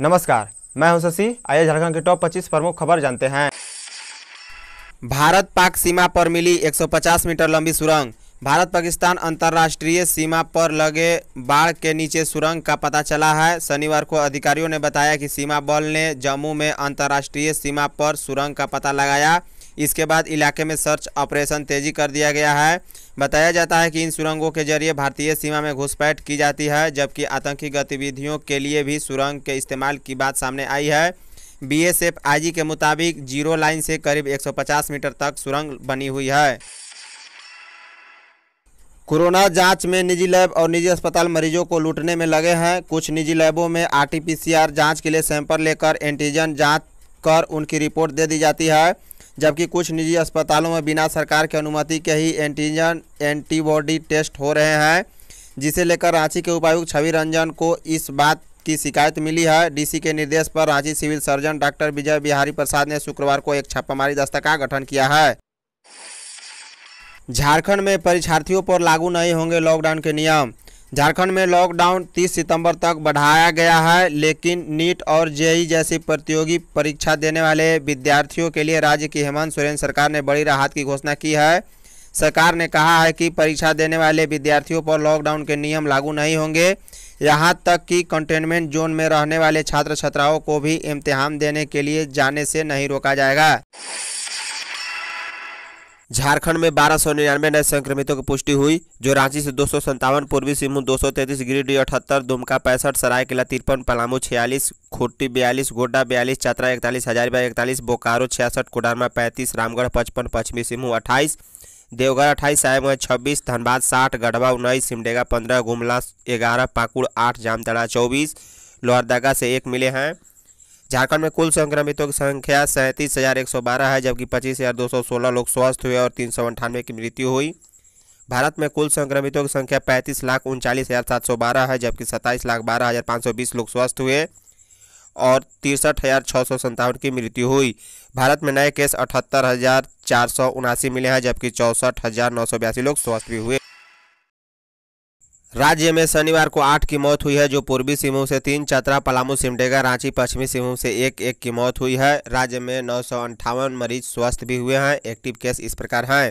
नमस्कार मैं हूं शशि आइए झारखंड के टॉप 25 प्रमुख खबर जानते हैं भारत पाक सीमा पर मिली 150 मीटर लंबी सुरंग भारत पाकिस्तान अंतर्राष्ट्रीय सीमा पर लगे बाढ़ के नीचे सुरंग का पता चला है शनिवार को अधिकारियों ने बताया कि सीमा बल ने जम्मू में अंतर्राष्ट्रीय सीमा पर सुरंग का पता लगाया इसके बाद इलाके में सर्च ऑपरेशन तेजी कर दिया गया है बताया जाता है कि इन सुरंगों के जरिए भारतीय सीमा में घुसपैठ की जाती है जबकि आतंकी गतिविधियों के लिए भी सुरंग के इस्तेमाल की बात सामने आई है बीएसएफ आईजी के मुताबिक जीरो लाइन से करीब 150 मीटर तक सुरंग बनी हुई है कोरोना जांच में निजी लैब और निजी अस्पताल मरीजों को लूटने में लगे हैं कुछ निजी लैबों में आरटीपीसीआर जांच के लिए सैंपल लेकर एंटीजन जांच कर उनकी रिपोर्ट दे दी जाती है जबकि कुछ निजी अस्पतालों में बिना सरकार की अनुमति के ही एंटीजन एंटीबॉडी टेस्ट हो रहे हैं जिसे लेकर रांची के उपायुक्त छवि रंजन को इस बात की शिकायत मिली है डीसी के निर्देश पर Ranchi civil surgeon doctor Vijay Bihari Prasad ने शुक्रवार को एक छापामारी दस्ता का गठन किया है झारखंड में परीक्षार्थियों पर लागू नहीं होंगे लॉकडाउन के नियम झारखंड में लॉकडाउन 30 सितंबर तक बढ़ाया गया है लेकिन नीट और जेई जैसी प्रतियोगी परीक्षा देने वाले विद्यार्थियों के लिए राज्य की हेमंत सोरेन सरकार ने बड़ी राहत की घोषणा की है सरकार ने कहा है कि परीक्षा देने वाले विद्यार्थियों पर लॉकडाउन के नियम लागू नहीं होंगे यहाँ तक कि कंटेनमेंट जोन में रहने वाले छात्र छात्राओं को भी इम्तिहान देने के लिए जाने से नहीं रोका जाएगा झारखंड में बारह सौ निन्यानवे नए संक्रमितों की पुष्टि हुई जो रांची से दो सौ संतावन पूर्वी सिंहभूम दो सौ तैंतीस गिरिडीह अठहत्तर दुमका पैंसठ सरायकेला तिरपन पलामू छियालीस खुट्टी बयालीस गोड्डा बयालीस चतरा इकतालीस हजारीबाग इकतालीस बोकारो छियासठ कोडरमा पैंतीस रामगढ़ पचपन पश्चिमी सिंहभूम अट्ठाईस देवघर अट्ठाईस साहेबगंज छब्बीस धनबाद साठ गढ़वा उन्नीस सिमडेगा पंद्रह गुमला ग्यारह पाकुड़ आठ जामतड़ा चौबीस लोहरदगा से एक मिले हैं झारखंड में कुल संक्रमितों की संख्या सैंतीस हज़ार एक सौ बारह है जबकि पच्चीस हज़ार दो सौ सोलह लोग स्वस्थ हुए और तीन सौ अंठानवे की मृत्यु हुई भारत में कुल संक्रमितों की संख्या पैंतीस लाख उनचालीस हज़ार सात सौ बारह है जबकि सत्ताईस लाख बारह हज़ार पाँच सौ बीस लोग स्वस्थ हुए और तिरसठ हज़ार छः सौ संतावन की मृत्यु हुई भारत में नए केस अठहत्तर हज़ार चार सौ उनासी मिले हैं जबकि चौंसठ हज़ार नौ सौ बयासी लोग स्वस्थ भी हुए राज्य में शनिवार को आठ की मौत हुई है जो पूर्वी सिंहभूम से तीन चतरा पलामू सिमडेगा रांची पश्चिमी सिंहभूम से एक एक की मौत हुई है राज्य में नौ मरीज स्वस्थ भी हुए हैं एक्टिव केस इस प्रकार हैं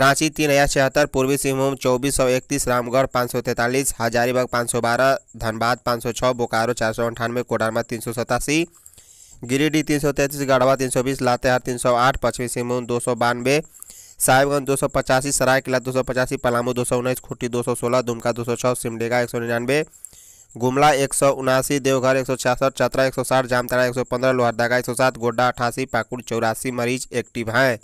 रांची तीन हज़ार छिहत्तर पूर्वी सिंहभूम चौबीस सौ इकतीस रामगढ़ पाँच सौ तैंतालीस हजारीबाग पाँच सौ बारह धनबाद पाँच सौ छः बोकारो चार सौ अंठानवे कोडरमा तीन सौ सतासी गिरिडीह तीन सौ तैंतीस गढ़वा तीन सौ बीस लातेहार तीन सौ आठ पश्चिमी सिंहभूम दो सौ बानवे साहिबगंज दो सौ पचासी सरायकला दो सौ पचासी पलामू दो सौ उन्नीस खुट्टी दो सौ सोलह दुमका दो सौ छः सिमडेगा एक सौ निन्यानवे गुमला एक सौ उनासी देवघर एक सौ छियासठ चतरा एक सौ साठ जामतारा एक सौ पंद्रह लोहरदगा एक सौ सात गोड्डा अठासी पाकुड़ चौरासी मरीज एक्टिव हैं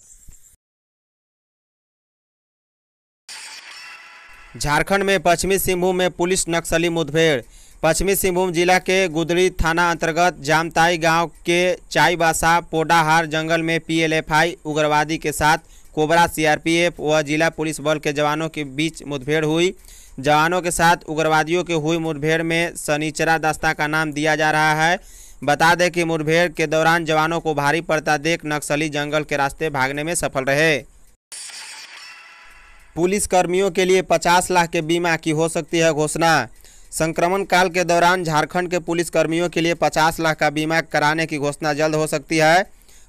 झारखंड में पश्चिमी सिंहभूम में पुलिस नक्सली मुठभेड़ पश्चिमी सिंहभूम जिला के गुदरी थाना अंतर्गत जामताई गांव के चाईबासा पोडाहार जंगल में पीएलएफआई उग्रवादी के साथ कोबरा सीआरपीएफ व जिला पुलिस बल के जवानों के बीच मुठभेड़ हुई जवानों के साथ उग्रवादियों के हुई मुठभेड़ में सनीचरा दस्ता का नाम दिया जा रहा है बता दें कि मुठभेड़ के दौरान जवानों को भारी पड़ता देख नक्सली जंगल के रास्ते भागने में सफल रहे पुलिस कर्मियों के लिए 50 लाख के बीमा की हो सकती है घोषणा संक्रमण काल के दौरान झारखंड के पुलिस कर्मियों के लिए 50 लाख का बीमा कराने की घोषणा जल्द हो सकती है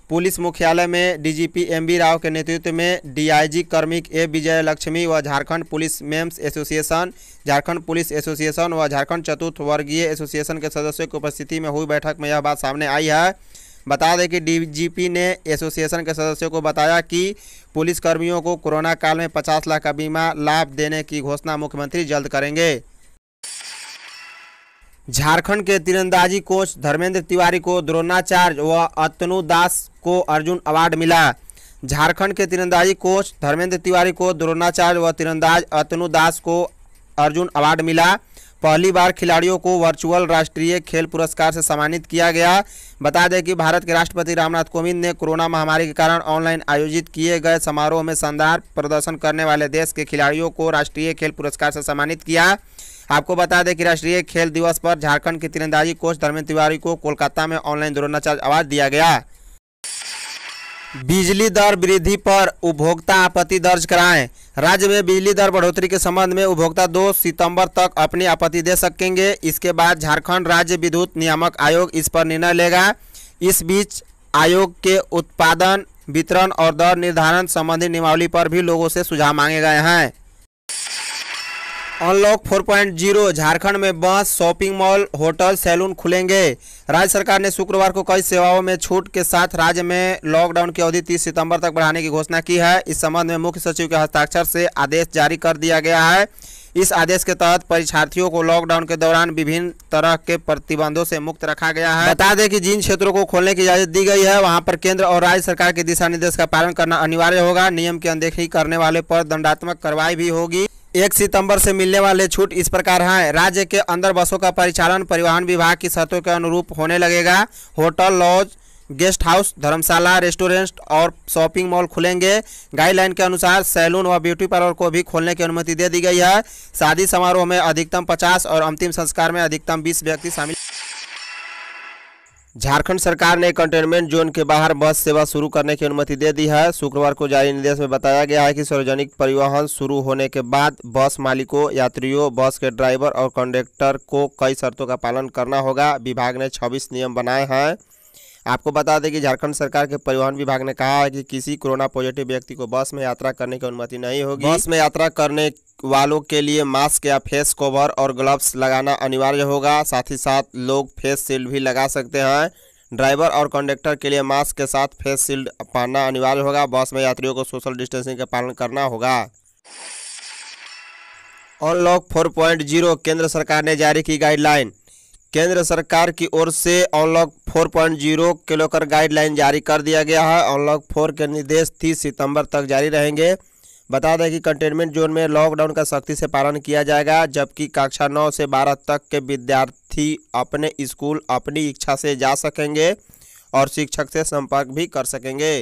पुलिस मुख्यालय में डीजीपी एमबी राव के नेतृत्व में डीआईजी कर्मिक ए विजय लक्ष्मी व Jharkhand police men's association Jharkhand police association व झारखंड चतुर्थ वर्गीय एसोसिएशन के सदस्यों की उपस्थिति में हुई बैठक में यह बात सामने आई है बता दें कि डीजीपी ने एसोसिएशन के सदस्यों को बताया कि पुलिस कर्मियों को कोरोना काल में पचास लाख का बीमा लाभ देने की घोषणा मुख्यमंत्री जल्द करेंगे झारखंड के तीरंदाजी कोच धर्मेंद्र तिवारी को द्रोणाचार्य व अतनु दास को अर्जुन अवार्ड मिला झारखंड के तिरंदाजी कोच धर्मेंद्र तिवारी को द्रोणाचार्य व तिरंदाज अतनु दास को अर्जुन अवार्ड मिला पहली बार खिलाड़ियों को वर्चुअल राष्ट्रीय खेल पुरस्कार से सम्मानित किया गया बता दें कि भारत के राष्ट्रपति रामनाथ कोविंद ने कोरोना महामारी के कारण ऑनलाइन आयोजित किए गए समारोह में शानदार प्रदर्शन करने वाले देश के खिलाड़ियों को राष्ट्रीय खेल पुरस्कार से सम्मानित किया आपको बता दें कि राष्ट्रीय खेल दिवस पर झारखंड के तिरंदाजी कोच धर्मेंद्र तिवारी को कोलकाता में ऑनलाइन द्रोणाचार्य अवार्ड दिया गया बिजली दर वृद्धि पर उपभोक्ता आपत्ति दर्ज कराएं राज्य में बिजली दर बढ़ोतरी के संबंध में उपभोक्ता 2 सितंबर तक अपनी आपत्ति दे सकेंगे इसके बाद झारखंड राज्य विद्युत नियामक आयोग इस पर निर्णय लेगा इस बीच आयोग के उत्पादन वितरण और दर निर्धारण संबंधी नियमावली पर भी लोगों से सुझाव मांगे गए हैं अनलॉक 4.0 झारखंड में बस शॉपिंग मॉल होटल सैलून खुलेंगे राज्य सरकार ने शुक्रवार को कई सेवाओं में छूट के साथ राज्य में लॉकडाउन की अवधि 30 सितंबर तक बढ़ाने की घोषणा की है इस संबंध में मुख्य सचिव के हस्ताक्षर से आदेश जारी कर दिया गया है इस आदेश के तहत परीक्षार्थियों को लॉकडाउन के दौरान विभिन्न तरह के प्रतिबंधों से मुक्त रखा गया है बता दें कि जिन क्षेत्रों को खोलने की इजाजत दी गई है वहां पर केंद्र और राज्य सरकार के दिशा निर्देश का पालन करना अनिवार्य होगा नियम की अनदेखी करने वाले पर दंडात्मक कार्रवाई भी होगी एक सितंबर से मिलने वाले छूट इस प्रकार हैं राज्य के अंदर बसों का परिचालन परिवहन विभाग की शर्तों के अनुरूप होने लगेगा होटल लॉज गेस्ट हाउस धर्मशाला रेस्टोरेंट और शॉपिंग मॉल खुलेंगे गाइडलाइन के अनुसार सैलून व ब्यूटी पार्लर को भी खोलने की अनुमति दे दी गई है शादी समारोह में अधिकतम पचास और अंतिम संस्कार में अधिकतम बीस व्यक्ति शामिल झारखंड सरकार ने कंटेनमेंट जोन के बाहर बस सेवा शुरू करने की अनुमति दे दी है शुक्रवार को जारी निर्देश में बताया गया है कि सार्वजनिक परिवहन शुरू होने के बाद बस मालिकों यात्रियों बस के ड्राइवर और कंडक्टर को कई शर्तों का पालन करना होगा विभाग ने 26 नियम बनाए हैं आपको बता दें कि झारखंड सरकार के परिवहन विभाग ने कहा है कि किसी कोरोना पॉजिटिव व्यक्ति को बस में यात्रा करने की अनुमति नहीं होगी बस में यात्रा करने वालों के लिए मास्क या फेस कवर और ग्लव्स लगाना अनिवार्य होगा साथ ही साथ लोग फेस शील्ड भी लगा सकते हैं ड्राइवर और कंडक्टर के लिए मास्क के साथ फेस शील्ड पहनना अनिवार्य होगा बस में यात्रियों को सोशल डिस्टेंसिंग का पालन करना होगा अनलॉक 4.0 केंद्र सरकार ने जारी की गाइडलाइन केंद्र सरकार की ओर से अनलॉक 4.0 के लेकर गाइडलाइन जारी कर दिया गया है अनलॉक 4 के निर्देश 30 सितंबर तक जारी रहेंगे बता दें कि कंटेनमेंट जोन में लॉकडाउन का सख्ती से पालन किया जाएगा जबकि कक्षा 9 से 12 तक के विद्यार्थी अपने स्कूल अपनी इच्छा से जा सकेंगे और शिक्षक से संपर्क भी कर सकेंगे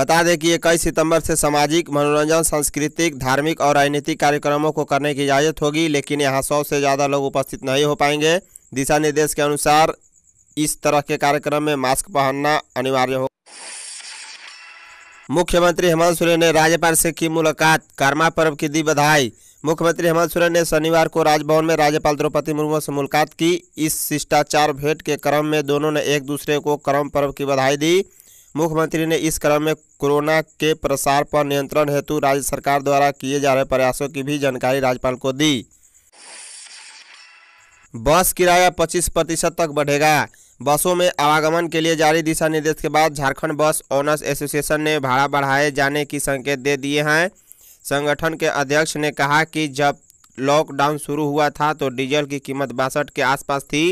बता दें कि इक्कीस सितंबर से सामाजिक मनोरंजन सांस्कृतिक धार्मिक और राजनीतिक कार्यक्रमों को करने की इजाज़त होगी लेकिन यहाँ सौ से ज़्यादा लोग उपस्थित नहीं हो पाएंगे दिशा निर्देश के अनुसार इस तरह के कार्यक्रम में मास्क पहनना अनिवार्य हो मुख्यमंत्री हेमंत सोरेन ने राज्यपाल से की मुलाकात कर्मा पर्व की दी बधाई मुख्यमंत्री हेमंत सोरेन ने शनिवार को राजभवन में राज्यपाल द्रौपदी मुर्मू से मुलाकात की इस शिष्टाचार भेंट के क्रम में दोनों ने एक दूसरे को कर्म पर्व की बधाई दी मुख्यमंत्री ने इस क्रम में कोरोना के प्रसार पर नियंत्रण हेतु राज्य सरकार द्वारा किए जा रहे प्रयासों की भी जानकारी राज्यपाल को दी बस किराया 25 प्रतिशत तक बढ़ेगा बसों में आवागमन के लिए जारी दिशा निर्देश के बाद झारखंड बस ओनर्स एसोसिएशन ने भाड़ा बढ़ाए जाने की संकेत दे दिए हैं संगठन के अध्यक्ष ने कहा कि जब लॉकडाउन शुरू हुआ था तो डीजल की कीमत बासठ के आसपास थी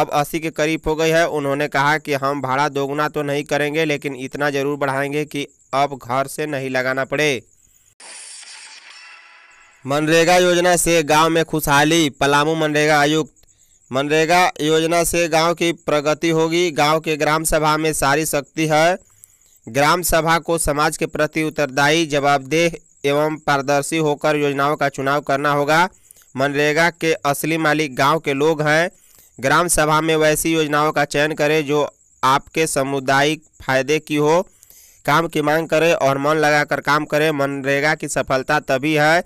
अब अस्सी के करीब हो गई है उन्होंने कहा कि हम भाड़ा दोगुना तो नहीं करेंगे लेकिन इतना ज़रूर बढ़ाएंगे कि अब घर से नहीं लगाना पड़े मनरेगा योजना से गांव में खुशहाली पलामू मनरेगा आयुक्त मनरेगा योजना से गांव की प्रगति होगी गांव के ग्राम सभा में सारी शक्ति है ग्राम सभा को समाज के प्रति उत्तरदायी जवाबदेह एवं पारदर्शी होकर योजनाओं का चुनाव करना होगा मनरेगा के असली मालिक गांव के लोग हैं ग्राम सभा में वैसी योजनाओं का चयन करें जो आपके सामुदायिक फायदे की हो काम की मांग करें और मन लगाकर काम करें मनरेगा की सफलता तभी है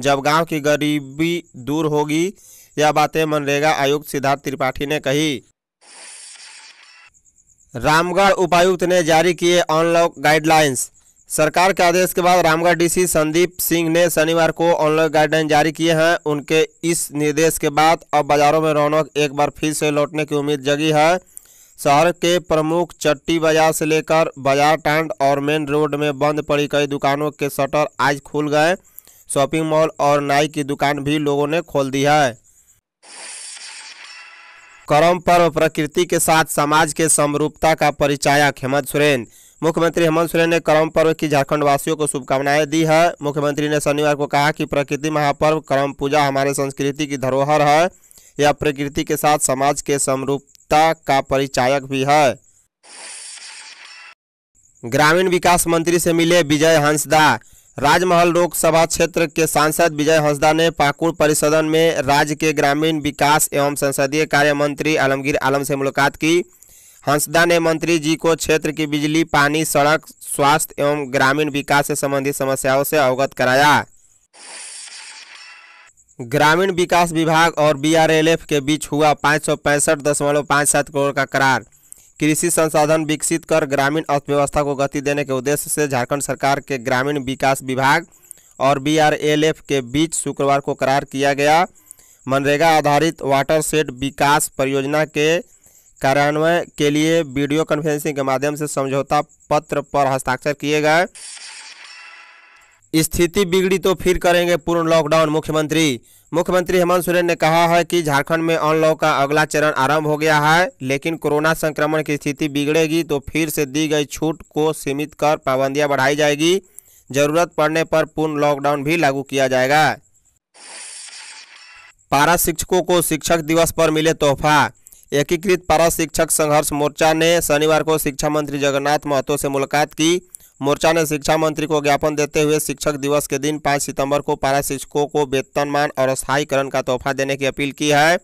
जब गांव की गरीबी दूर होगी यह बातें मनरेगा आयुक्त सिद्धार्थ त्रिपाठी ने कही रामगढ़ उपायुक्त ने जारी किए ऑनलॉक गाइडलाइंस सरकार के आदेश के बाद रामगढ़ डीसी संदीप सिंह ने शनिवार को ऑनलाइन गाइडलाइन जारी किए हैं उनके इस निर्देश के बाद अब बाजारों में रौनक एक बार फिर से लौटने की उम्मीद जगी है शहर के प्रमुख चट्टी बाजार से लेकर बाजार टांड और मेन रोड में बंद पड़ी कई दुकानों के शटर आज खुल गए शॉपिंग मॉल और नाई की दुकान भी लोगों ने खोल दी है करम पर्व प्रकृति के साथ समाज के समरूपता का परिचायक हेमंत सोरेन मुख्यमंत्री हेमंत सोरेन ने करम पर्व की झारखंड वासियों को शुभकामनाएं दी है मुख्यमंत्री ने शनिवार को कहा कि प्रकृति महापर्व करम पूजा हमारे संस्कृति की धरोहर है यह प्रकृति के साथ समाज के समरूपता का परिचायक भी है ग्रामीण विकास मंत्री से मिले विजय हंसदा राजमहल लोकसभा क्षेत्र के सांसद विजय हंसदा ने पाकुड़ परिसदन में राज्य के ग्रामीण विकास एवं संसदीय कार्य मंत्री आलमगीर आलम से मुलाकात की हंसदा ने मंत्री जी को क्षेत्र की बिजली पानी सड़क स्वास्थ्य एवं ग्रामीण विकास से संबंधित समस्याओं से अवगत कराया ग्रामीण विकास विभाग और बीआरएलएफ के बीच हुआ पाँच करोड़ का करार कृषि संसाधन विकसित कर ग्रामीण अर्थव्यवस्था को गति देने के उद्देश्य से झारखंड सरकार के ग्रामीण विकास विभाग और बीआरएलएफ के बीच शुक्रवार को करार किया गया मनरेगा आधारित वाटर सेट विकास परियोजना के कार्यान्वयन के लिए वीडियो कॉन्फ्रेंसिंग के माध्यम से समझौता पत्र पर हस्ताक्षर किए गए स्थिति बिगड़ी तो फिर करेंगे पूर्ण लॉकडाउन मुख्यमंत्री मुख्यमंत्री हेमंत सोरेन ने कहा है कि झारखंड में अनलॉक का अगला चरण आरंभ हो गया है लेकिन कोरोना संक्रमण की स्थिति बिगड़ेगी तो फिर से दी गई छूट को सीमित कर पाबंदियां बढ़ाई जाएगी जरूरत पड़ने पर पूर्ण लॉकडाउन भी लागू किया जाएगा पारा शिक्षकों को शिक्षक दिवस पर मिले तोहफा एकीकृत पारा शिक्षक संघर्ष मोर्चा ने शनिवार को शिक्षा मंत्री जगन्नाथ महतो से मुलाकात की मोर्चा ने शिक्षा मंत्री को ज्ञापन देते हुए शिक्षक दिवस के दिन पाँच सितंबर को पारा शिक्षकों को वेतनमान और स्थायीकरण का तोहफा देने की अपील की है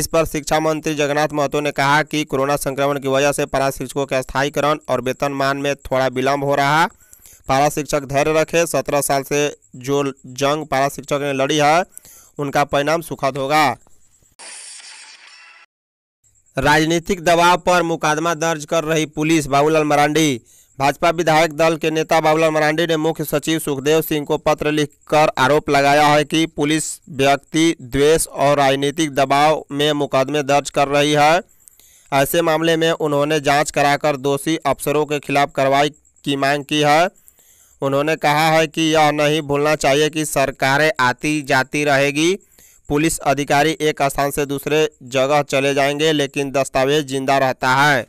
इस पर शिक्षा मंत्री जगन्नाथ महतो ने कहा कि कोरोना संक्रमण की वजह से पारा शिक्षकों के स्थायीकरण और वेतनमान में थोड़ा विलम्ब हो रहा पारा शिक्षक धैर्य रखे सत्रह साल से जो जंग पारा शिक्षक ने लड़ी है उनका परिणाम सुखद होगा राजनीतिक दबाव पर मुकदमा दर्ज कर रही पुलिस बाबूलाल मरांडी भाजपा विधायक दल के नेता बाबूलाल मरांडी ने मुख्य सचिव सुखदेव सिंह को पत्र लिखकर आरोप लगाया है कि पुलिस व्यक्ति द्वेष और राजनीतिक दबाव में मुकदमे दर्ज कर रही है ऐसे मामले में उन्होंने जांच कराकर दोषी अफसरों के खिलाफ कार्रवाई की मांग की है उन्होंने कहा है कि यह नहीं भूलना चाहिए कि सरकारें आती जाती रहेगी पुलिस अधिकारी एक स्थान से दूसरे जगह चले जाएंगे लेकिन दस्तावेज जिंदा रहता है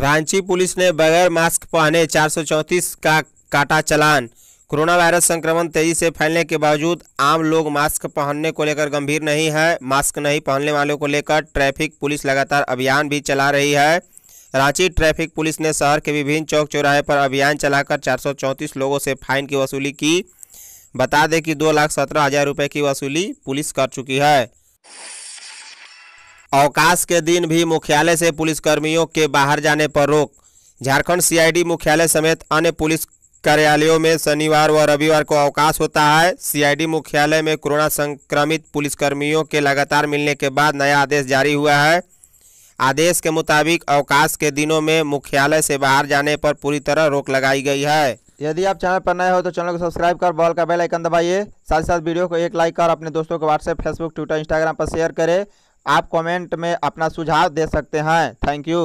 रांची पुलिस ने बगैर मास्क पहने 434 का काटा चलान कोरोना वायरस संक्रमण तेजी से फैलने के बावजूद आम लोग मास्क पहनने को लेकर गंभीर नहीं है मास्क नहीं पहनने वालों को लेकर ट्रैफिक पुलिस लगातार अभियान भी चला रही है रांची ट्रैफिक पुलिस ने शहर के विभिन्न चौक चौराहे पर अभियान चलाकर 434 लोगों से फाइन की वसूली की बता दें कि दो लाख सत्रह हज़ार रुपये की वसूली पुलिस कर चुकी है अवकाश के दिन भी मुख्यालय से पुलिसकर्मियों के बाहर जाने पर रोक झारखंड सीआईडी मुख्यालय समेत अन्य पुलिस कार्यालयों में शनिवार व रविवार को अवकाश होता है सीआईडी मुख्यालय में कोरोना संक्रमित पुलिसकर्मियों के लगातार मिलने के बाद नया आदेश जारी हुआ है आदेश के मुताबिक अवकाश के दिनों में मुख्यालय से बाहर जाने पर पूरी तरह रोक लगाई गई है यदि आप चैनल पर नए हो तो चैनल को सब्सक्राइब कर बॉल का बेल आइकन दबाइए साथ ही साथ वीडियो को एक लाइक कर अपने दोस्तों को व्हाट्सएप फेसबुक ट्विटर इंस्टाग्राम पर शेयर करें आप कमेंट में अपना सुझाव दे सकते हैं थैंक यू